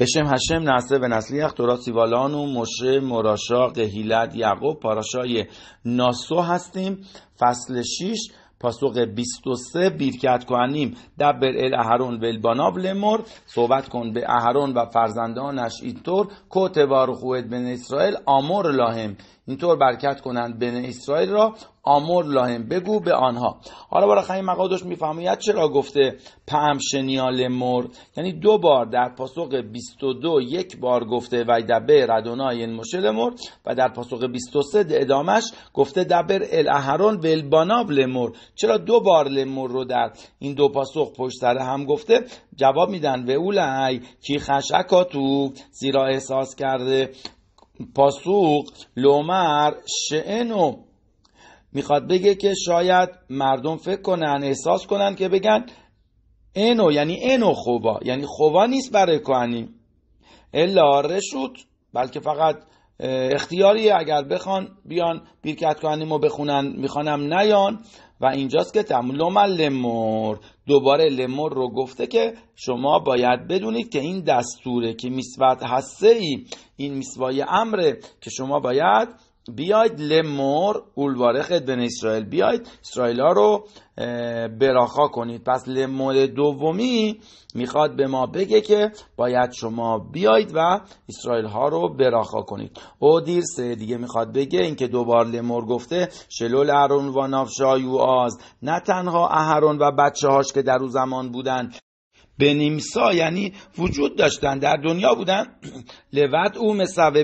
هشم השם به نسلی اخترا سیوالان و مشه مراشا قهیلت یعقوب پاراشای ناسو هستیم فصل 6 پاسخ 23 بیرکت کنیم دبر ال اهرون و لمر صحبت کن به اهرون و فرزندانش اینطور کوت بارخوهد بن اسرائیل آمر لاهم اینطور برکت کنند بن اسرائیل را آمر لاهم بگو به آنها حالا برای خیلی مقادش میفهمید چرا گفته پم مر یعنی دو بار در پاسخ 22 یک بار گفته و دبر ردونای مشل مر و در پاسخ 23 ادامش گفته دبر الاهرون و الباناب لمر چرا دو بار لمر رو در این دو پاسخ پشت سر هم گفته جواب میدن و اولای کی خشکاتو زیرا احساس کرده پاسوق لومر شنو میخواد بگه که شاید مردم فکر کنن احساس کنن که بگن اینو یعنی اینو خوبا یعنی خوبا نیست برای کهنی الا رشوت بلکه فقط اختیاری اگر بخوان بیان بیرکت کهنیمو بخونن میخوانم نیان و اینجاست که تملم لمر دوباره لمور رو گفته که شما باید بدونید که این دستوره که میسوات هسته ای این میسوای امره که شما باید بیاید لمور اولوارخت بن اسرائیل بیاید اسرائیل ها رو براخا کنید پس لمور دومی میخواد به ما بگه که باید شما بیاید و اسرائیل ها رو براخا کنید او دیر سه دیگه میخواد بگه اینکه دوبار لمور گفته شلول ارون و نافشایو آز نه تنها اهرون و بچه هاش که در او زمان بودن بنیمسا یعنی وجود داشتن در دنیا بودن لوت او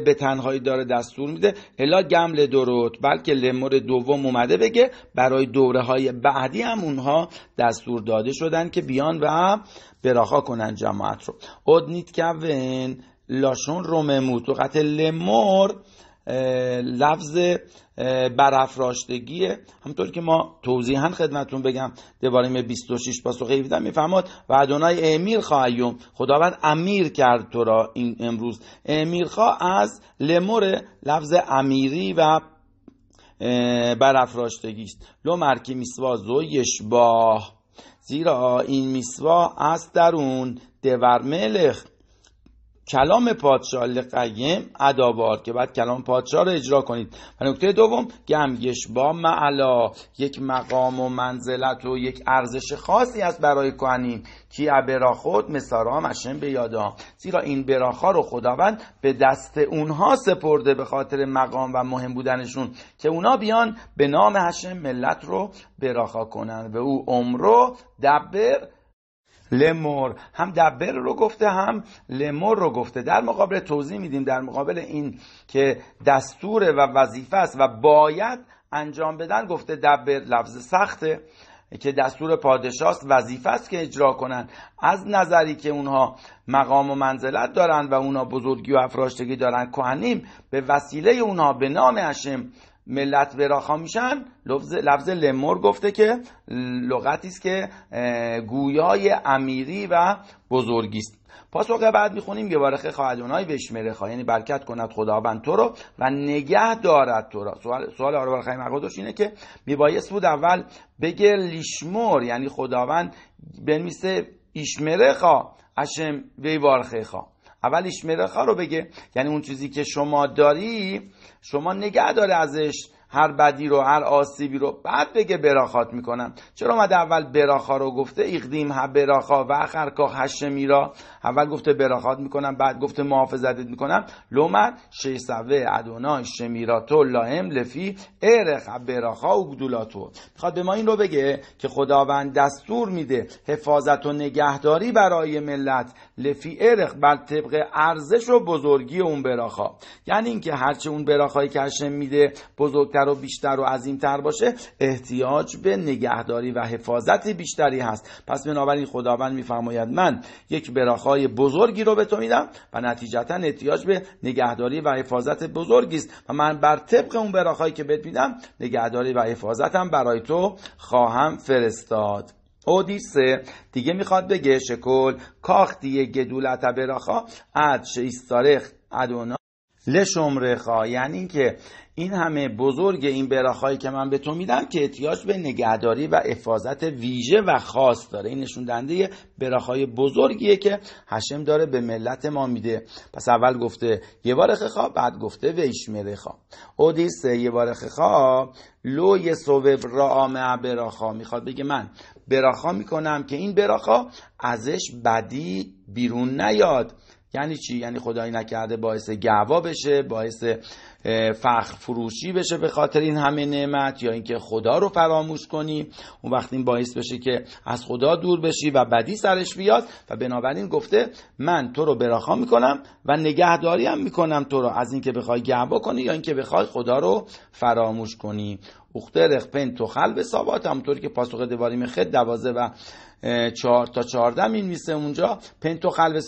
به تنهایی داره دستور میده الا گمل دروت بلکه لمر دوم اومده بگه برای دوره های بعدی هم اونها دستور داده شدن که بیان و براخا کنن جماعت رو ادنیت کوین لاشون روممو تو قتل لمر لفظ برافراشتگیه همطور که ما توضیحا خدمتون بگم می 26 پاسخ 17 میفهماد و ادونای امیر خواهیم خداوند امیر کرد تو را این امروز امیر خواه از لمر لفظ امیری و برافراشتگی است لو مرکی میسوا زویش با زیرا این میسوا از درون دور ملخ کلام پادشاه لقیم ادابار که بعد کلام پادشاه رو اجرا کنید و نکته دوم گمگش با معلا یک مقام و منزلت و یک ارزش خاصی است برای کهنین کی ابرا خود مسارا مشن به یادا زیرا این براخا رو خداوند به دست اونها سپرده به خاطر مقام و مهم بودنشون که اونا بیان به نام هشم ملت رو براخا کنن و او عمرو دبر لمر هم دبر رو گفته هم لمر رو گفته در مقابل توضیح میدیم در مقابل این که دستور و وظیفه است و باید انجام بدن گفته دبر لفظ سخته که دستور پادشاه است وظیفه است که اجرا کنند از نظری که اونها مقام و منزلت دارند و اونها بزرگی و افراشتگی دارند کهنیم به وسیله اونها به نام هشم ملت وراخا میشن لفظ, لفظ لمور گفته که لغتی است که گویای امیری و بزرگی است پاسخ بعد میخونیم یه خواهد اونای بشمره خواهد یعنی برکت کند خداوند تو رو و نگه دارد تو را سوال, سوال آرو اینه که میبایست بود اول بگه لیشمور یعنی خداوند بنویسه ایشمره خواه اشم بارخه خواه اولش مرخا رو بگه یعنی اون چیزی که شما داری شما نگه داره ازش هر بدی رو هر آسیبی رو بعد بگه براخات میکنم چرا اومد اول براخا رو گفته اقدیم ها براخا و آخر که هشمی را اول گفته براخات میکنم بعد گفته محافظتت میکنم لومد شیسوه ادونای شمیراتو لاهم لفی ارخ براخا و گدولاتو میخواد به ما این رو بگه که خداوند دستور میده حفاظت و نگهداری برای ملت لفی ارخ بر طبق ارزش و بزرگی اون براخا یعنی اینکه هرچه اون براخای کشم میده بزرگتر بزرگتر و بیشتر و عظیمتر باشه احتیاج به نگهداری و حفاظت بیشتری هست پس بنابراین خداوند میفرماید من یک براخای بزرگی رو به تو میدم و نتیجتا احتیاج به نگهداری و حفاظت بزرگی است و من بر طبق اون براخایی که بهت میدم نگهداری و حفاظتم برای تو خواهم فرستاد اودیسه دیگه میخواد بگه شکل کاختی گدولت براخا اد شیستارخ ادونا لشمرخا یعنی که این همه بزرگ این براخایی که من به تو میدم که احتیاج به نگهداری و حفاظت ویژه و خاص داره این نشون دهنده براخای بزرگیه که هشم داره به ملت ما میده پس اول گفته یه بار خخا بعد گفته ویش مرخا اودیسه یه بار خخا لو یه را براخا میخواد بگه من براخا میکنم که این براخا ازش بدی بیرون نیاد یعنی چی یعنی خدایی نکرده باعث گوا بشه باعث فخر فروشی بشه به خاطر این همه نعمت یا اینکه خدا رو فراموش کنی اون وقت این باعث بشه که از خدا دور بشی و بدی سرش بیاد و بنابراین گفته من تو رو براخا میکنم و نگهداری هم میکنم تو رو از اینکه بخوای گهبا کنی یا اینکه بخوای خدا رو فراموش کنی اخترق پن تو خلب هم همونطوری که پاسخ دواریم خد دوازه و چهار تا چهارده این میسه اونجا پن تو خلب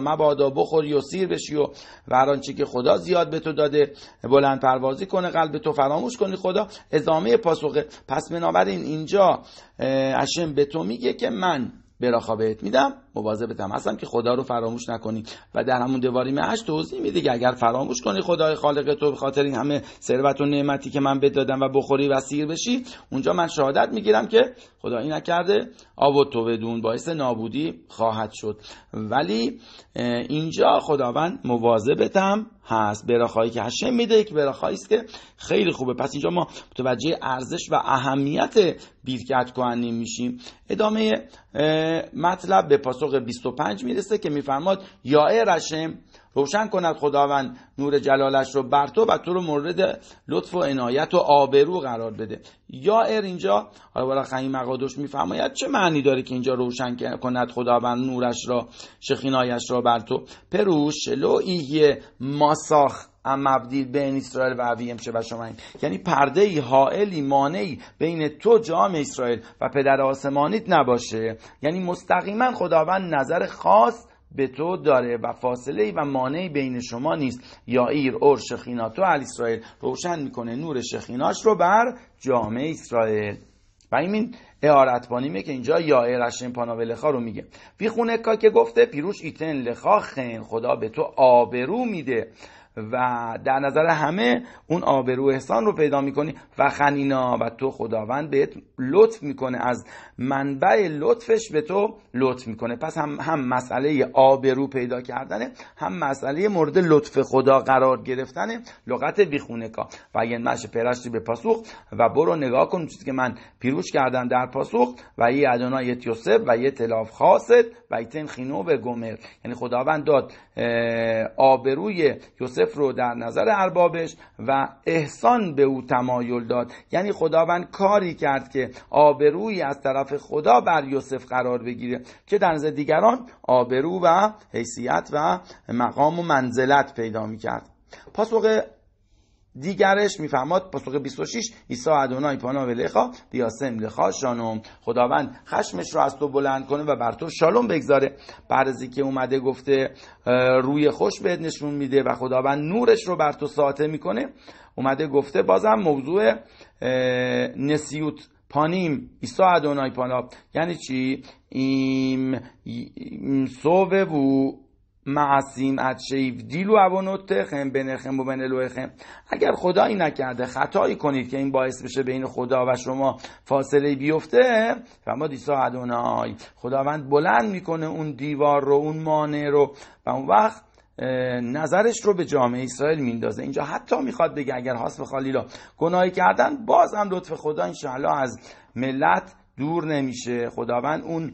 مبادا بخوری و سیر بشی و هر که خدا زیاد به تو داده بلند پروازی کنه قلب تو فراموش کنی خدا ازامه پاسخه پس بنابراین اینجا اشم به تو میگه که من براخا بهت میدم مواظبتم هستم که خدا رو فراموش نکنی و در همون دواری معش توضیح میده که اگر فراموش کنی خدای خالق تو به خاطر این همه ثروت و نعمتی که من بدادم دادم و بخوری و سیر بشی اونجا من شهادت میگیرم که خدایی نکرده آب و تو بدون باعث نابودی خواهد شد ولی اینجا خداوند مواظبتم هست براخایی که هشم میده که براخایی است که خیلی خوبه پس اینجا ما متوجه ارزش و اهمیت بیرکت کنیم میشیم ادامه مطلب به پاس پاسخ 25 میرسه که میفرماد یا ای رشم روشن کند خداوند نور جلالش رو بر تو و تو رو مورد لطف و عنایت و آبرو قرار بده یا ار اینجا حالا برای خیلی مقادش میفرماید چه معنی داره که اینجا روشن کند خداوند نورش را شخینایش را بر تو پروش لو ایه ماساخ امبدیل بین اسرائیل و اویم چه این یعنی پرده ای حائلی مانعی بین تو جام اسرائیل و پدر آسمانیت نباشه یعنی مستقیما خداوند نظر خاص به تو داره و فاصله و مانعی بین شما نیست یا ایر اور شخیناتو علی اسرائیل روشن میکنه نور شخیناش رو بر جامعه اسرائیل و این اعارت بانیمه که اینجا یا ارشن پانا لخا رو میگه وی خونه که گفته پیروش ایتن لخا خین خدا به تو آبرو میده و در نظر همه اون آبرو احسان رو پیدا میکنی و خنینا و تو خداوند بهت لطف میکنه از منبع لطفش به تو لطف میکنه پس هم, هم مسئله آبرو پیدا کردنه هم مسئله مورد لطف خدا قرار گرفتنه لغت کا و این مش پرشتی به پاسخ و برو نگاه کن چیزی که من پیروش کردم در پاسخ و یه ادونا یوسف و یه تلاف خاصت و ایتن خینو به گمر یعنی خداوند داد آبروی یوسف یوسف رو در نظر اربابش و احسان به او تمایل داد یعنی خداوند کاری کرد که آبرویی از طرف خدا بر یوسف قرار بگیره که در نظر دیگران آبرو و حیثیت و مقام و منزلت پیدا کرد پاسخ دیگرش میفهمد پاسخ 26 ایسا ادونای پانا و لخا دیاسم لخا شانوم خداوند خشمش رو از تو بلند کنه و بر تو شالوم بگذاره از که اومده گفته روی خوش بهت نشون میده و خداوند نورش رو بر تو ساته میکنه اومده گفته بازم موضوع نسیوت پانیم ایسا ادونای پانا یعنی چی ایم, ایم و معصیم از شیف دیلو و به نخم و بنلوخم اگر خدایی نکرده خطایی کنید که این باعث بشه بین خدا و شما فاصله بیفته و ما دیسا ادونای خداوند بلند میکنه اون دیوار رو اون مانع رو و اون وقت نظرش رو به جامعه اسرائیل میندازه اینجا حتی میخواد بگه اگر حاسب خالی خالیلا گناهی کردن باز هم لطف خدا انشاءالله از ملت دور نمیشه خداوند اون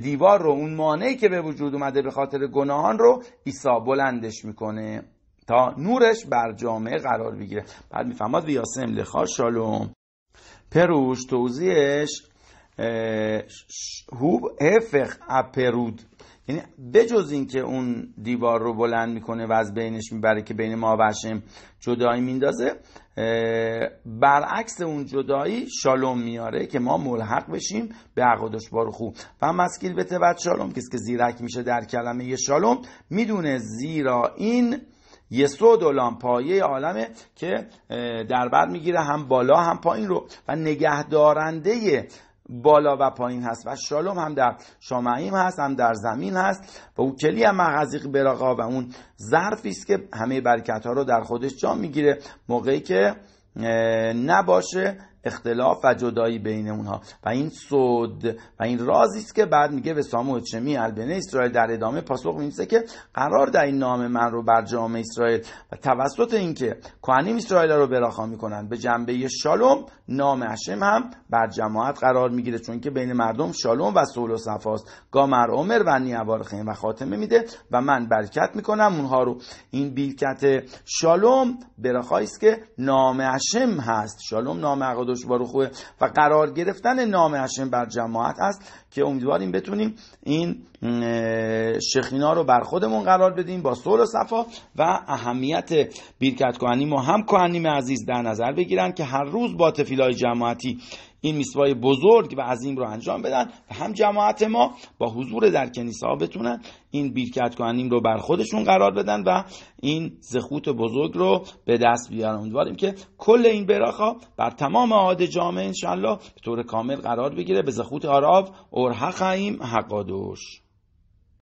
دیوار رو اون مانعی که به وجود اومده به خاطر گناهان رو عیسی بلندش میکنه تا نورش بر جامعه قرار بگیره بعد میفهماد ویاسم لخا شالوم پروش توضیحش هوب افق اپرود یعنی بجز اینکه اون دیوار رو بلند میکنه و از بینش میبره که بین ما و جدایی میندازه برعکس اون جدایی شالوم میاره که ما ملحق بشیم به عقادش خوب و مسکیل به تبت شالوم کسی که زیرک میشه در کلمه یه شالوم میدونه زیرا این یه و پایه عالمه که در بر میگیره هم بالا هم پایین رو و نگهدارنده بالا و پایین هست و شالوم هم در شامعیم هست هم در زمین هست و او کلی هم مغزیق براقا و اون ظرفی است که همه برکت ها رو در خودش جا میگیره موقعی که نباشه اختلاف و جدایی بین اونها و این صد و این رازی است که بعد میگه به سامو چمی البنه اسرائیل در ادامه پاسخ میسه که قرار در این نام من رو بر جامعه اسرائیل و توسط اینکه کوهنیم اسرائیل رو براخا میکنن به جنبه شالوم نام هشم هم بر جماعت قرار میگیره چون که بین مردم شالوم و سول و صفاست گامر عمر و نیوار و خاتمه میده و من برکت میکنم اونها رو این بیلکت شالوم براخایی است که نام هشم هست شالوم نام دشوار و قرار گرفتن نام هشم بر جماعت است که امیدواریم بتونیم این شخینا رو بر خودمون قرار بدیم با سر و صفا و اهمیت بیرکت کهنیم و هم کهنیم عزیز در نظر بگیرن که هر روز با تفیلای جماعتی این میسوای بزرگ و عظیم رو انجام بدن و هم جماعت ما با حضور در کنیسه بتونن این بیرکت کنیم رو بر خودشون قرار بدن و این زخوت بزرگ رو به دست بیارن امیدواریم که کل این براخا بر تمام عاد جامعه انشالله به طور کامل قرار بگیره به زخوت آراو اورحقیم حقادوش